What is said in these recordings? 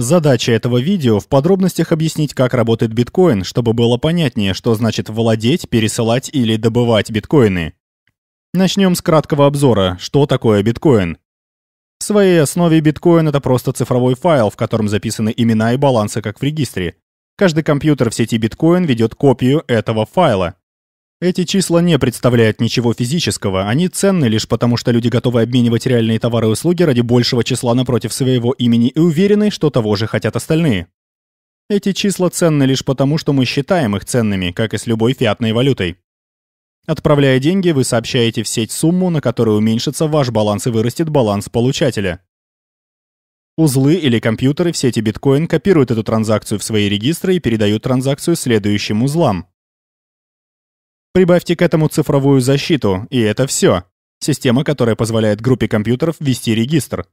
Задача этого видео в подробностях объяснить, как работает биткоин, чтобы было понятнее, что значит владеть, пересылать или добывать биткоины. Начнем с краткого обзора, что такое биткоин. В своей основе биткоин — это просто цифровой файл, в котором записаны имена и балансы, как в регистре. Каждый компьютер в сети биткоин ведет копию этого файла. Эти числа не представляют ничего физического, они ценны лишь потому, что люди готовы обменивать реальные товары и услуги ради большего числа напротив своего имени и уверены, что того же хотят остальные. Эти числа ценны лишь потому, что мы считаем их ценными, как и с любой фиатной валютой. Отправляя деньги, вы сообщаете в сеть сумму, на которую уменьшится ваш баланс и вырастет баланс получателя. Узлы или компьютеры в сети биткоин копируют эту транзакцию в свои регистры и передают транзакцию следующим узлам. Прибавьте к этому цифровую защиту, и это все. Система, которая позволяет группе компьютеров вести регистр.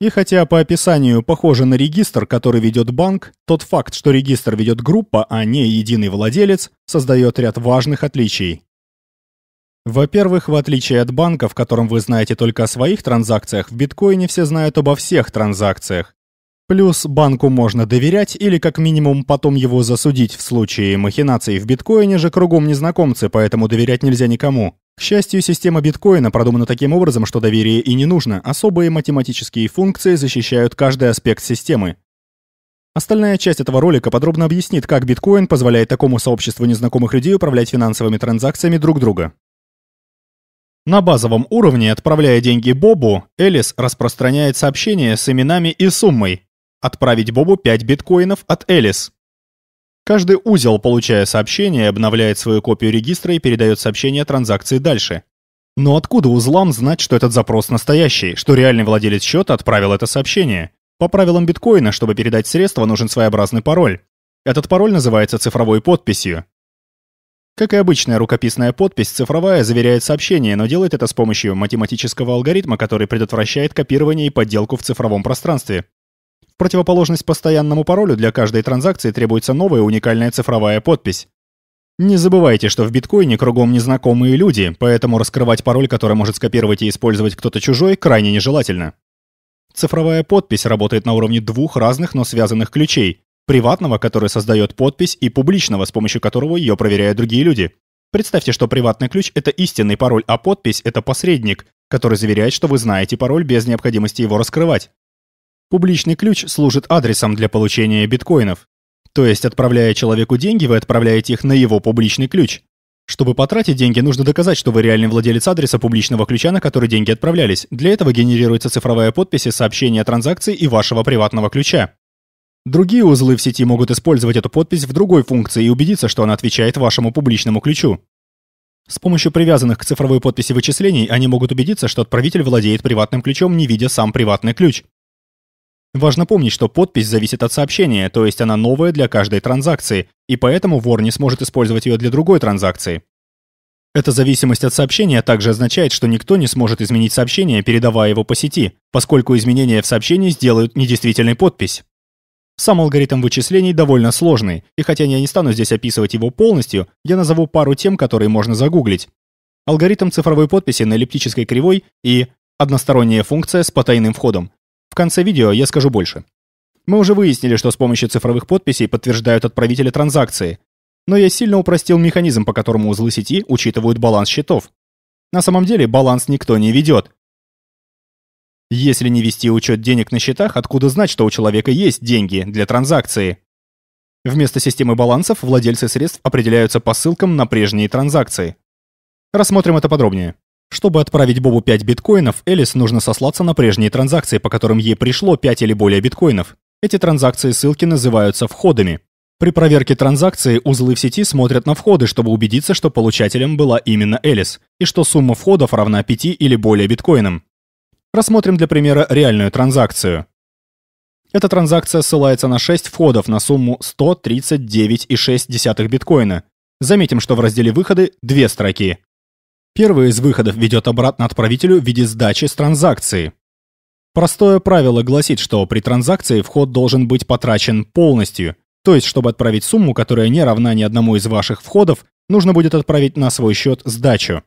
И хотя по описанию похоже на регистр, который ведет банк, тот факт, что регистр ведет группа, а не единый владелец, создает ряд важных отличий. Во-первых, в отличие от банка, в котором вы знаете только о своих транзакциях, в биткоине все знают обо всех транзакциях. Плюс банку можно доверять или как минимум потом его засудить в случае махинаций в биткоине же кругом незнакомцы, поэтому доверять нельзя никому. К счастью, система биткоина продумана таким образом, что доверие и не нужно. Особые математические функции защищают каждый аспект системы. Остальная часть этого ролика подробно объяснит, как биткоин позволяет такому сообществу незнакомых людей управлять финансовыми транзакциями друг друга. На базовом уровне, отправляя деньги Бобу, Элис распространяет сообщение с именами и суммой, Отправить Бобу 5 биткоинов от Элис. Каждый узел, получая сообщение, обновляет свою копию регистра и передает сообщение транзакции дальше. Но откуда узлам знать, что этот запрос настоящий, что реальный владелец счета отправил это сообщение? По правилам биткоина, чтобы передать средства, нужен своеобразный пароль. Этот пароль называется цифровой подписью. Как и обычная рукописная подпись, цифровая заверяет сообщение, но делает это с помощью математического алгоритма, который предотвращает копирование и подделку в цифровом пространстве противоположность постоянному паролю для каждой транзакции требуется новая уникальная цифровая подпись. Не забывайте, что в биткоине кругом незнакомые люди, поэтому раскрывать пароль, который может скопировать и использовать кто-то чужой, крайне нежелательно. Цифровая подпись работает на уровне двух разных, но связанных ключей. Приватного, который создает подпись, и публичного, с помощью которого ее проверяют другие люди. Представьте, что приватный ключ — это истинный пароль, а подпись — это посредник, который заверяет, что вы знаете пароль без необходимости его раскрывать. Публичный ключ служит адресом для получения биткоинов. То есть, отправляя человеку деньги, вы отправляете их на его публичный ключ. Чтобы потратить деньги, нужно доказать, что вы реальный владелец адреса публичного ключа, на который деньги отправлялись. Для этого генерируется цифровая подпись и сообщение о транзакции и вашего приватного ключа. Другие узлы в сети могут использовать эту подпись в другой функции и убедиться, что она отвечает вашему публичному ключу. С помощью привязанных к цифровой подписи вычислений они могут убедиться, что отправитель владеет приватным ключом, не видя сам приватный ключ. Важно помнить, что подпись зависит от сообщения, то есть она новая для каждой транзакции, и поэтому вор не сможет использовать ее для другой транзакции. Эта зависимость от сообщения также означает, что никто не сможет изменить сообщение, передавая его по сети, поскольку изменения в сообщении сделают недействительной подпись. Сам алгоритм вычислений довольно сложный, и хотя я не стану здесь описывать его полностью, я назову пару тем, которые можно загуглить. Алгоритм цифровой подписи на эллиптической кривой и односторонняя функция с потайным входом, в конце видео я скажу больше. Мы уже выяснили, что с помощью цифровых подписей подтверждают отправители транзакции, но я сильно упростил механизм, по которому узлы сети учитывают баланс счетов. На самом деле баланс никто не ведет. Если не вести учет денег на счетах, откуда знать, что у человека есть деньги для транзакции? Вместо системы балансов владельцы средств определяются по ссылкам на прежние транзакции. Рассмотрим это подробнее. Чтобы отправить Бобу 5 биткоинов, Элис нужно сослаться на прежние транзакции, по которым ей пришло 5 или более биткоинов. Эти транзакции ссылки называются входами. При проверке транзакции узлы в сети смотрят на входы, чтобы убедиться, что получателем была именно Элис, и что сумма входов равна 5 или более биткоинам. Рассмотрим для примера реальную транзакцию. Эта транзакция ссылается на 6 входов на сумму 139,6 биткоина. Заметим, что в разделе «Выходы» две строки Первый из выходов ведет обратно отправителю в виде сдачи с транзакции. Простое правило гласит, что при транзакции вход должен быть потрачен полностью, то есть, чтобы отправить сумму, которая не равна ни одному из ваших входов, нужно будет отправить на свой счет сдачу.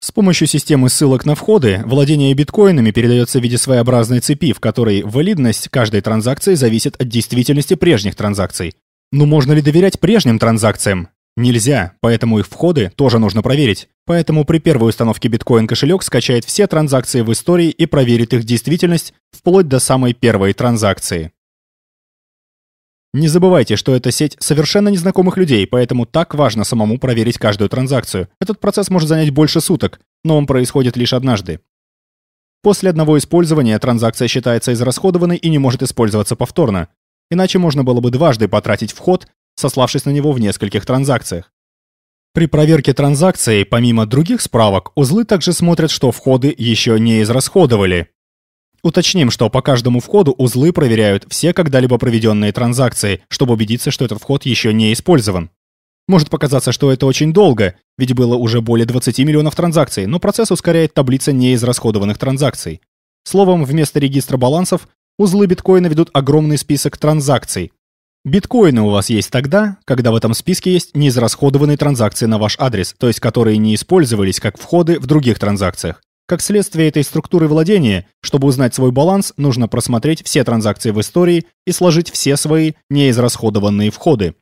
С помощью системы ссылок на входы владение биткоинами передается в виде своеобразной цепи, в которой валидность каждой транзакции зависит от действительности прежних транзакций. Но ну, можно ли доверять прежним транзакциям? Нельзя, поэтому их входы тоже нужно проверить. Поэтому при первой установке биткоин-кошелек скачает все транзакции в истории и проверит их действительность вплоть до самой первой транзакции. Не забывайте, что это сеть совершенно незнакомых людей, поэтому так важно самому проверить каждую транзакцию. Этот процесс может занять больше суток, но он происходит лишь однажды. После одного использования транзакция считается израсходованной и не может использоваться повторно. Иначе можно было бы дважды потратить вход сославшись на него в нескольких транзакциях. При проверке транзакции, помимо других справок, узлы также смотрят, что входы еще не израсходовали. Уточним, что по каждому входу узлы проверяют все когда-либо проведенные транзакции, чтобы убедиться, что этот вход еще не использован. Может показаться, что это очень долго, ведь было уже более 20 миллионов транзакций, но процесс ускоряет таблица неизрасходованных транзакций. Словом, вместо регистра балансов узлы биткоина ведут огромный список транзакций, Биткоины у вас есть тогда, когда в этом списке есть неизрасходованные транзакции на ваш адрес, то есть которые не использовались как входы в других транзакциях. Как следствие этой структуры владения, чтобы узнать свой баланс, нужно просмотреть все транзакции в истории и сложить все свои неизрасходованные входы.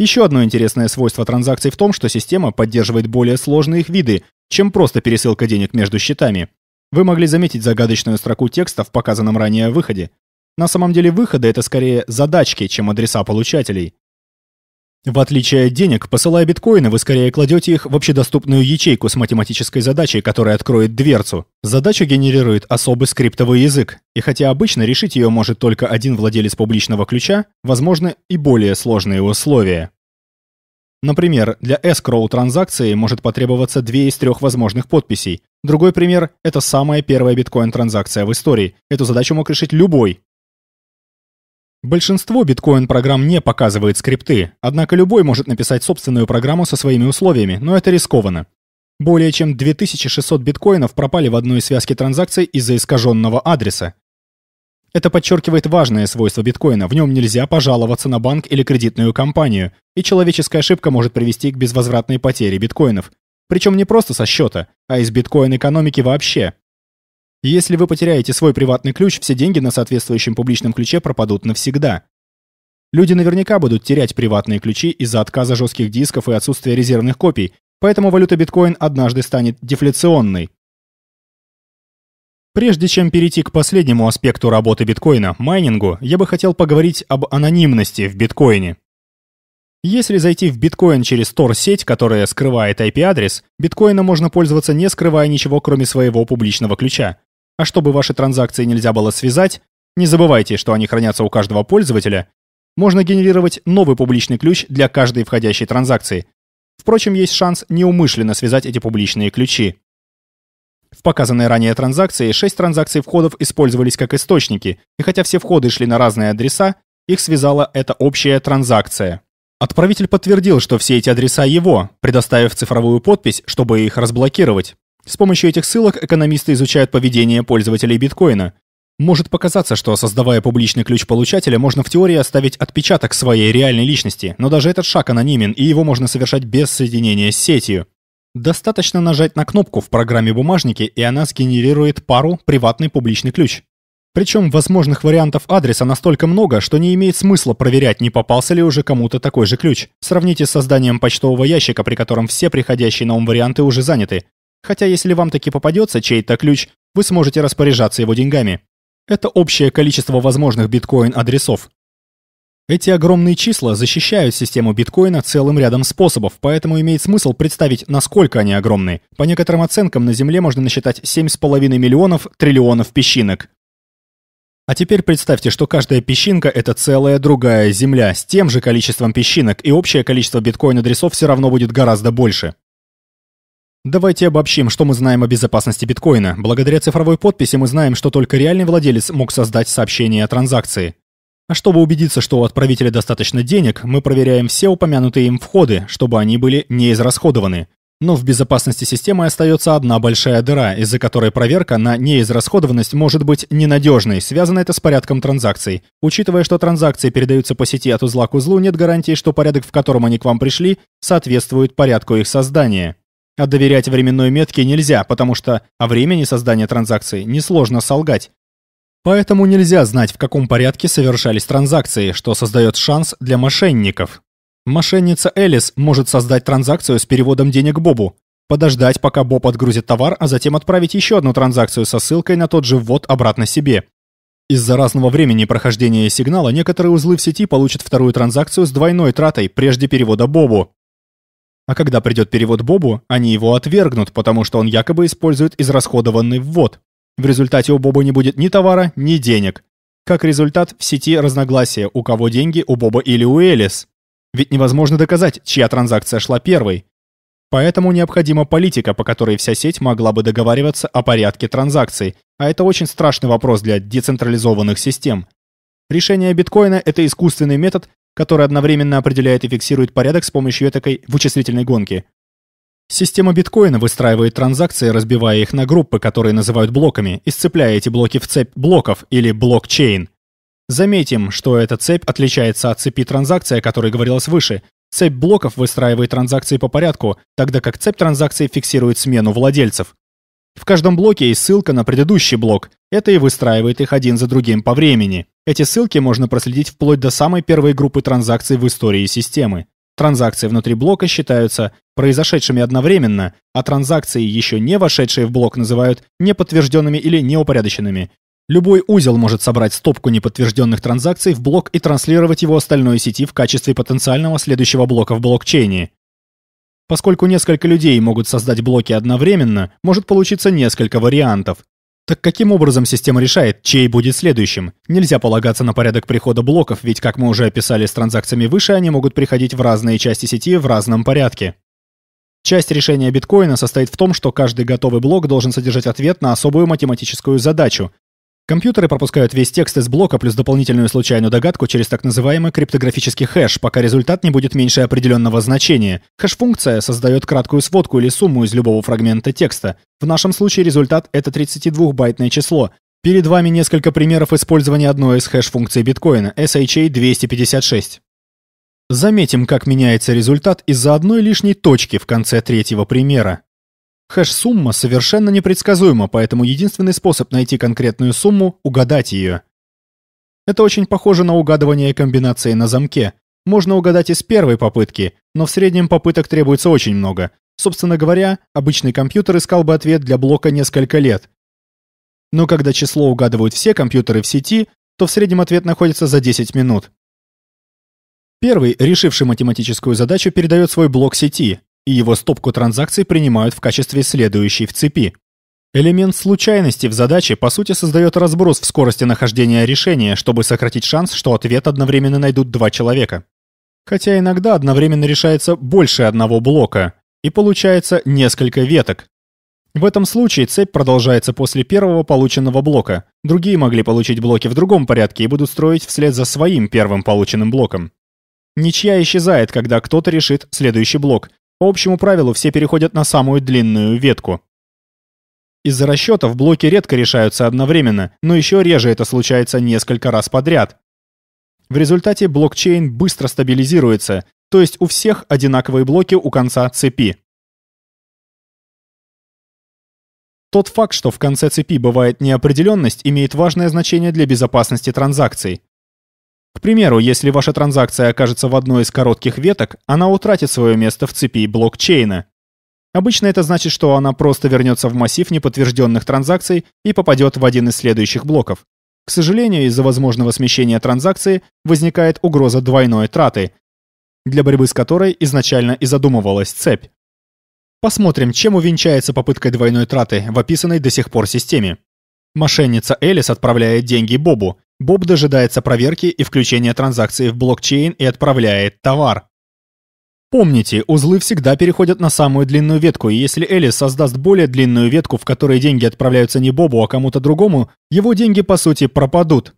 Еще одно интересное свойство транзакций в том, что система поддерживает более сложные их виды, чем просто пересылка денег между счетами. Вы могли заметить загадочную строку текста в показанном ранее выходе. На самом деле выходы — это скорее задачки, чем адреса получателей. В отличие от денег, посылая биткоины, вы скорее кладете их в общедоступную ячейку с математической задачей, которая откроет дверцу. Задачу генерирует особый скриптовый язык, и хотя обычно решить ее может только один владелец публичного ключа, возможны и более сложные условия. Например, для escrow транзакции может потребоваться две из трех возможных подписей. Другой пример – это самая первая биткоин-транзакция в истории. Эту задачу мог решить любой, Большинство биткоин-программ не показывает скрипты, однако любой может написать собственную программу со своими условиями, но это рискованно. Более чем 2600 биткоинов пропали в одной связке транзакций из-за искаженного адреса. Это подчеркивает важное свойство биткоина, в нем нельзя пожаловаться на банк или кредитную компанию, и человеческая ошибка может привести к безвозвратной потере биткоинов. Причем не просто со счета, а из биткоин-экономики вообще. И если вы потеряете свой приватный ключ, все деньги на соответствующем публичном ключе пропадут навсегда. Люди наверняка будут терять приватные ключи из-за отказа жестких дисков и отсутствия резервных копий, поэтому валюта биткоин однажды станет дефляционной. Прежде чем перейти к последнему аспекту работы биткоина, майнингу, я бы хотел поговорить об анонимности в биткоине. Если зайти в биткоин через Tor-сеть, которая скрывает IP-адрес, биткоином можно пользоваться не скрывая ничего, кроме своего публичного ключа. А чтобы ваши транзакции нельзя было связать, не забывайте, что они хранятся у каждого пользователя, можно генерировать новый публичный ключ для каждой входящей транзакции. Впрочем, есть шанс неумышленно связать эти публичные ключи. В показанной ранее транзакции 6 транзакций входов использовались как источники, и хотя все входы шли на разные адреса, их связала эта общая транзакция. Отправитель подтвердил, что все эти адреса его, предоставив цифровую подпись, чтобы их разблокировать. С помощью этих ссылок экономисты изучают поведение пользователей биткоина. Может показаться, что создавая публичный ключ получателя, можно в теории оставить отпечаток своей реальной личности, но даже этот шаг анонимен, и его можно совершать без соединения с сетью. Достаточно нажать на кнопку в программе бумажники, и она сгенерирует пару приватный публичный ключ. Причем возможных вариантов адреса настолько много, что не имеет смысла проверять, не попался ли уже кому-то такой же ключ. Сравните с созданием почтового ящика, при котором все приходящие на ум варианты уже заняты. Хотя если вам таки попадется чей-то ключ, вы сможете распоряжаться его деньгами. Это общее количество возможных биткоин-адресов. Эти огромные числа защищают систему биткоина целым рядом способов, поэтому имеет смысл представить, насколько они огромны. По некоторым оценкам на Земле можно насчитать 7,5 миллионов триллионов песчинок. А теперь представьте, что каждая песчинка – это целая другая Земля с тем же количеством песчинок, и общее количество биткоин-адресов все равно будет гораздо больше. Давайте обобщим, что мы знаем о безопасности биткоина. Благодаря цифровой подписи мы знаем, что только реальный владелец мог создать сообщение о транзакции. А чтобы убедиться, что у отправителя достаточно денег, мы проверяем все упомянутые им входы, чтобы они были не израсходованы. Но в безопасности системы остается одна большая дыра, из-за которой проверка на неизрасходованность может быть ненадежной. Связано это с порядком транзакций. Учитывая, что транзакции передаются по сети от узла к узлу, нет гарантии, что порядок, в котором они к вам пришли, соответствует порядку их создания. А доверять временной метке нельзя, потому что о времени создания транзакции несложно солгать. Поэтому нельзя знать, в каком порядке совершались транзакции, что создает шанс для мошенников. Мошенница Элис может создать транзакцию с переводом денег Бобу, подождать, пока Боб отгрузит товар, а затем отправить еще одну транзакцию со ссылкой на тот же ввод обратно себе. Из-за разного времени прохождения сигнала некоторые узлы в сети получат вторую транзакцию с двойной тратой прежде перевода Бобу. А когда придет перевод Бобу, они его отвергнут, потому что он якобы использует израсходованный ввод. В результате у Боба не будет ни товара, ни денег. Как результат, в сети разногласия, у кого деньги, у Боба или у Элис. Ведь невозможно доказать, чья транзакция шла первой. Поэтому необходима политика, по которой вся сеть могла бы договариваться о порядке транзакций, а это очень страшный вопрос для децентрализованных систем. Решение биткоина – это искусственный метод, который одновременно определяет и фиксирует порядок с помощью этакой вычислительной гонки. Система биткоина выстраивает транзакции, разбивая их на группы, которые называют блоками, и сцепляя эти блоки в цепь блоков или блокчейн. Заметим, что эта цепь отличается от цепи транзакций, о которой говорилось выше. Цепь блоков выстраивает транзакции по порядку, тогда как цепь транзакций фиксирует смену владельцев. В каждом блоке есть ссылка на предыдущий блок, это и выстраивает их один за другим по времени. Эти ссылки можно проследить вплоть до самой первой группы транзакций в истории системы. Транзакции внутри блока считаются произошедшими одновременно, а транзакции, еще не вошедшие в блок, называют неподтвержденными или неупорядоченными. Любой узел может собрать стопку неподтвержденных транзакций в блок и транслировать его остальной сети в качестве потенциального следующего блока в блокчейне. Поскольку несколько людей могут создать блоки одновременно, может получиться несколько вариантов. Так каким образом система решает, чей будет следующим? Нельзя полагаться на порядок прихода блоков, ведь, как мы уже описали с транзакциями выше, они могут приходить в разные части сети в разном порядке. Часть решения биткоина состоит в том, что каждый готовый блок должен содержать ответ на особую математическую задачу, Компьютеры пропускают весь текст из блока плюс дополнительную случайную догадку через так называемый криптографический хэш, пока результат не будет меньше определенного значения. Хэш-функция создает краткую сводку или сумму из любого фрагмента текста. В нашем случае результат — это 32-байтное число. Перед вами несколько примеров использования одной из хэш-функций биткоина — SHA-256. Заметим, как меняется результат из-за одной лишней точки в конце третьего примера. Хэш-сумма совершенно непредсказуема, поэтому единственный способ найти конкретную сумму – угадать ее. Это очень похоже на угадывание комбинации на замке. Можно угадать и с первой попытки, но в среднем попыток требуется очень много. Собственно говоря, обычный компьютер искал бы ответ для блока несколько лет. Но когда число угадывают все компьютеры в сети, то в среднем ответ находится за 10 минут. Первый, решивший математическую задачу, передает свой блок сети, и его стопку транзакций принимают в качестве следующей в цепи. Элемент случайности в задаче, по сути, создает разброс в скорости нахождения решения, чтобы сократить шанс, что ответ одновременно найдут два человека. Хотя иногда одновременно решается больше одного блока, и получается несколько веток. В этом случае цепь продолжается после первого полученного блока. Другие могли получить блоки в другом порядке и будут строить вслед за своим первым полученным блоком. Ничья исчезает, когда кто-то решит следующий блок, по общему правилу все переходят на самую длинную ветку. Из-за расчетов блоки редко решаются одновременно, но еще реже это случается несколько раз подряд. В результате блокчейн быстро стабилизируется, то есть у всех одинаковые блоки у конца цепи. Тот факт, что в конце цепи бывает неопределенность, имеет важное значение для безопасности транзакций. К примеру, если ваша транзакция окажется в одной из коротких веток, она утратит свое место в цепи блокчейна. Обычно это значит, что она просто вернется в массив неподтвержденных транзакций и попадет в один из следующих блоков. К сожалению, из-за возможного смещения транзакции возникает угроза двойной траты, для борьбы с которой изначально и задумывалась цепь. Посмотрим, чем увенчается попытка двойной траты в описанной до сих пор системе. Мошенница Элис отправляет деньги Бобу, Боб дожидается проверки и включения транзакции в блокчейн и отправляет товар. Помните, узлы всегда переходят на самую длинную ветку, и если Элис создаст более длинную ветку, в которой деньги отправляются не Бобу, а кому-то другому, его деньги, по сути, пропадут.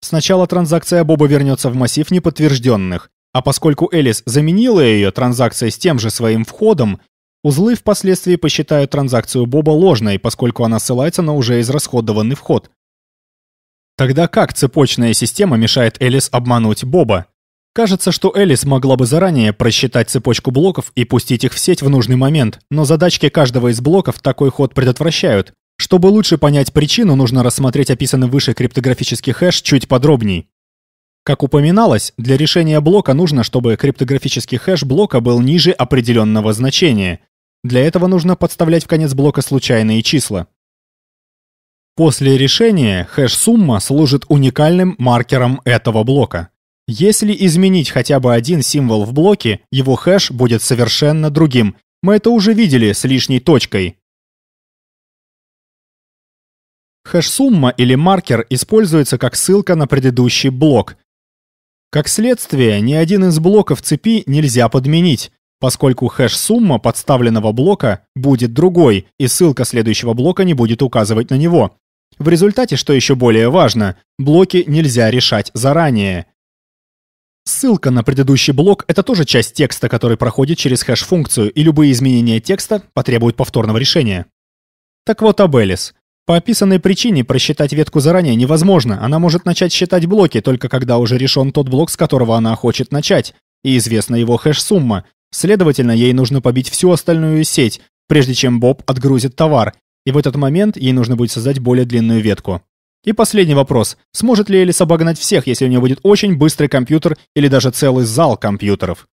Сначала транзакция Боба вернется в массив неподтвержденных, а поскольку Элис заменила ее транзакцией с тем же своим входом, узлы впоследствии посчитают транзакцию Боба ложной, поскольку она ссылается на уже израсходованный вход, Тогда как цепочная система мешает Элис обмануть Боба? Кажется, что Элис могла бы заранее просчитать цепочку блоков и пустить их в сеть в нужный момент, но задачки каждого из блоков такой ход предотвращают. Чтобы лучше понять причину, нужно рассмотреть описанный выше криптографический хэш чуть подробней. Как упоминалось, для решения блока нужно, чтобы криптографический хэш блока был ниже определенного значения. Для этого нужно подставлять в конец блока случайные числа. После решения хэш-сумма служит уникальным маркером этого блока. Если изменить хотя бы один символ в блоке, его хэш будет совершенно другим. Мы это уже видели с лишней точкой. Хэш-сумма или маркер используется как ссылка на предыдущий блок. Как следствие, ни один из блоков цепи нельзя подменить, поскольку хэш-сумма подставленного блока будет другой, и ссылка следующего блока не будет указывать на него. В результате, что еще более важно, блоки нельзя решать заранее. Ссылка на предыдущий блок – это тоже часть текста, который проходит через хэш-функцию, и любые изменения текста потребуют повторного решения. Так вот, Абелис. По описанной причине просчитать ветку заранее невозможно, она может начать считать блоки, только когда уже решен тот блок, с которого она хочет начать, и известна его хэш-сумма. Следовательно, ей нужно побить всю остальную сеть, прежде чем Боб отгрузит товар, и в этот момент ей нужно будет создать более длинную ветку. И последний вопрос. Сможет ли Элис обогнать всех, если у нее будет очень быстрый компьютер или даже целый зал компьютеров?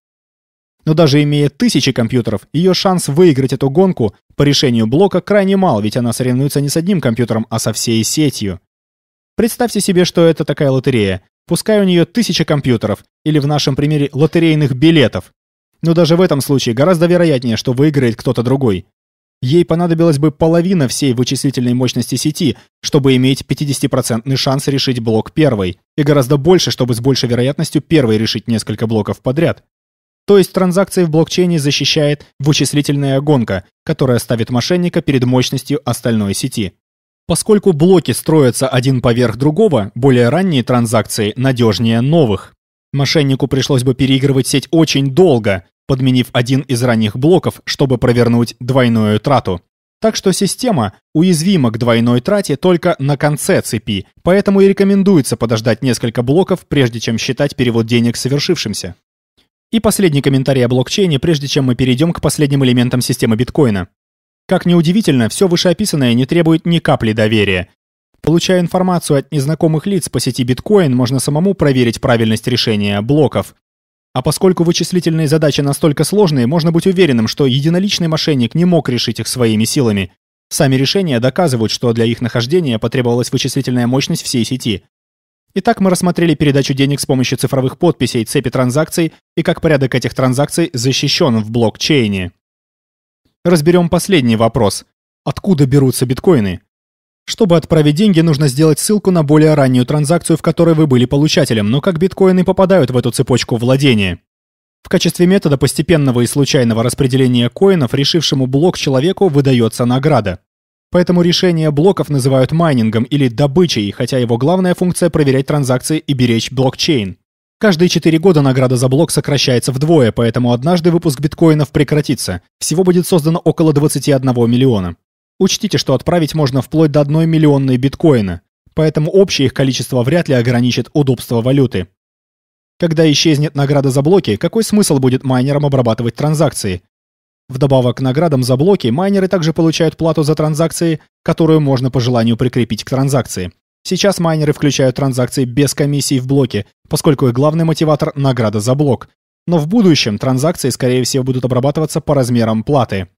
Но даже имея тысячи компьютеров, ее шанс выиграть эту гонку по решению блока крайне мал, ведь она соревнуется не с одним компьютером, а со всей сетью. Представьте себе, что это такая лотерея. Пускай у нее тысяча компьютеров, или в нашем примере лотерейных билетов. Но даже в этом случае гораздо вероятнее, что выиграет кто-то другой. Ей понадобилась бы половина всей вычислительной мощности сети, чтобы иметь 50% шанс решить блок первый, и гораздо больше, чтобы с большей вероятностью первой решить несколько блоков подряд. То есть транзакции в блокчейне защищает вычислительная гонка, которая ставит мошенника перед мощностью остальной сети. Поскольку блоки строятся один поверх другого, более ранние транзакции надежнее новых. Мошеннику пришлось бы переигрывать сеть очень долго, подменив один из ранних блоков, чтобы провернуть двойную трату. Так что система уязвима к двойной трате только на конце цепи, поэтому и рекомендуется подождать несколько блоков, прежде чем считать перевод денег совершившимся. И последний комментарий о блокчейне, прежде чем мы перейдем к последним элементам системы биткоина. Как ни удивительно, все вышеописанное не требует ни капли доверия. Получая информацию от незнакомых лиц по сети биткоин, можно самому проверить правильность решения блоков. А поскольку вычислительные задачи настолько сложные, можно быть уверенным, что единоличный мошенник не мог решить их своими силами. Сами решения доказывают, что для их нахождения потребовалась вычислительная мощность всей сети. Итак, мы рассмотрели передачу денег с помощью цифровых подписей, цепи транзакций и как порядок этих транзакций защищен в блокчейне. Разберем последний вопрос. Откуда берутся биткоины? Чтобы отправить деньги, нужно сделать ссылку на более раннюю транзакцию, в которой вы были получателем, но как биткоины попадают в эту цепочку владения. В качестве метода постепенного и случайного распределения коинов решившему блок человеку выдается награда. Поэтому решение блоков называют майнингом или добычей, хотя его главная функция – проверять транзакции и беречь блокчейн. Каждые 4 года награда за блок сокращается вдвое, поэтому однажды выпуск биткоинов прекратится. Всего будет создано около 21 миллиона. Учтите, что отправить можно вплоть до 1 миллионной биткоина, поэтому общее их количество вряд ли ограничит удобство валюты. Когда исчезнет награда за блоки, какой смысл будет майнерам обрабатывать транзакции? Вдобавок к наградам за блоки, майнеры также получают плату за транзакции, которую можно по желанию прикрепить к транзакции. Сейчас майнеры включают транзакции без комиссий в блоке, поскольку их главный мотиватор – награда за блок. Но в будущем транзакции, скорее всего, будут обрабатываться по размерам платы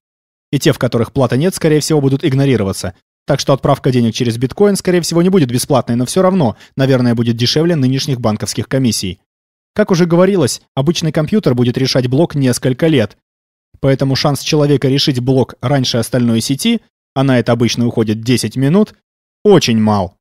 и те, в которых платы нет, скорее всего, будут игнорироваться. Так что отправка денег через биткоин, скорее всего, не будет бесплатной, но все равно, наверное, будет дешевле нынешних банковских комиссий. Как уже говорилось, обычный компьютер будет решать блок несколько лет. Поэтому шанс человека решить блок раньше остальной сети, а на это обычно уходит 10 минут, очень мал.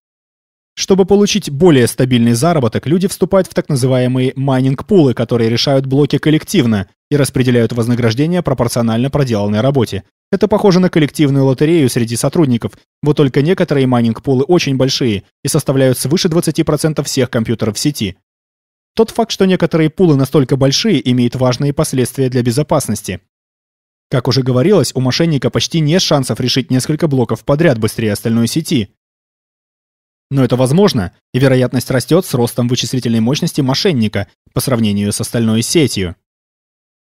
Чтобы получить более стабильный заработок, люди вступают в так называемые майнинг-пулы, которые решают блоки коллективно и распределяют вознаграждение пропорционально проделанной работе. Это похоже на коллективную лотерею среди сотрудников, вот только некоторые майнинг-пулы очень большие и составляют свыше 20% всех компьютеров в сети. Тот факт, что некоторые пулы настолько большие, имеет важные последствия для безопасности. Как уже говорилось, у мошенника почти нет шансов решить несколько блоков подряд быстрее остальной сети. Но это возможно, и вероятность растет с ростом вычислительной мощности мошенника по сравнению с остальной сетью.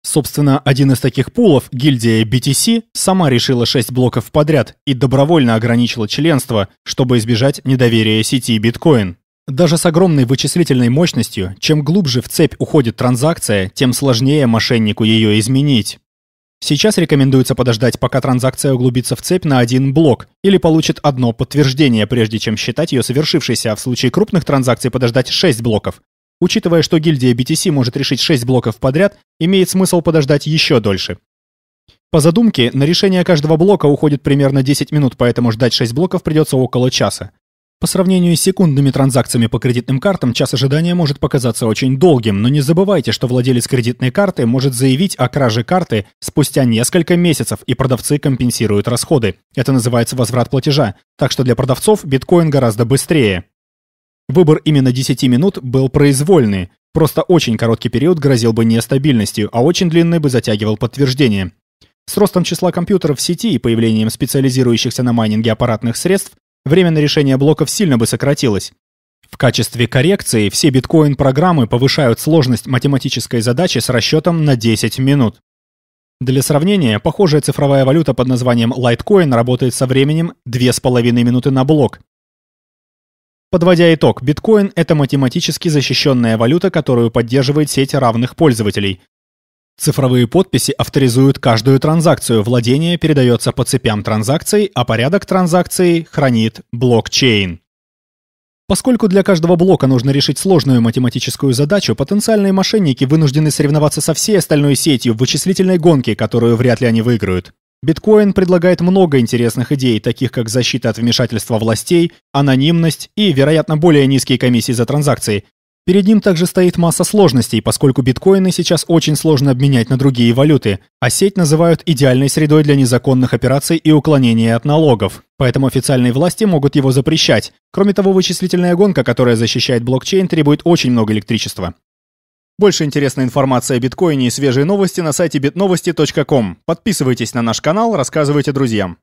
Собственно, один из таких пулов, гильдия BTC, сама решила 6 блоков подряд и добровольно ограничила членство, чтобы избежать недоверия сети биткоин. Даже с огромной вычислительной мощностью, чем глубже в цепь уходит транзакция, тем сложнее мошеннику ее изменить. Сейчас рекомендуется подождать, пока транзакция углубится в цепь на один блок или получит одно подтверждение, прежде чем считать ее совершившейся, а в случае крупных транзакций подождать 6 блоков, Учитывая, что гильдия BTC может решить 6 блоков подряд, имеет смысл подождать еще дольше. По задумке, на решение каждого блока уходит примерно 10 минут, поэтому ждать 6 блоков придется около часа. По сравнению с секундными транзакциями по кредитным картам, час ожидания может показаться очень долгим, но не забывайте, что владелец кредитной карты может заявить о краже карты спустя несколько месяцев, и продавцы компенсируют расходы. Это называется возврат платежа. Так что для продавцов биткоин гораздо быстрее. Выбор именно 10 минут был произвольный. Просто очень короткий период грозил бы нестабильностью, а очень длинный бы затягивал подтверждение. С ростом числа компьютеров в сети и появлением специализирующихся на майнинге аппаратных средств время на решение блоков сильно бы сократилось. В качестве коррекции все биткоин-программы повышают сложность математической задачи с расчетом на 10 минут. Для сравнения, похожая цифровая валюта под названием Litecoin работает со временем 2,5 минуты на блок, Подводя итог, биткоин – это математически защищенная валюта, которую поддерживает сеть равных пользователей. Цифровые подписи авторизуют каждую транзакцию, владение передается по цепям транзакций, а порядок транзакций хранит блокчейн. Поскольку для каждого блока нужно решить сложную математическую задачу, потенциальные мошенники вынуждены соревноваться со всей остальной сетью в вычислительной гонке, которую вряд ли они выиграют. Биткоин предлагает много интересных идей, таких как защита от вмешательства властей, анонимность и, вероятно, более низкие комиссии за транзакции. Перед ним также стоит масса сложностей, поскольку биткоины сейчас очень сложно обменять на другие валюты, а сеть называют идеальной средой для незаконных операций и уклонения от налогов. Поэтому официальные власти могут его запрещать. Кроме того, вычислительная гонка, которая защищает блокчейн, требует очень много электричества. Больше интересной информации о биткоине и свежие новости на сайте bitnovosti.com. Подписывайтесь на наш канал, рассказывайте друзьям.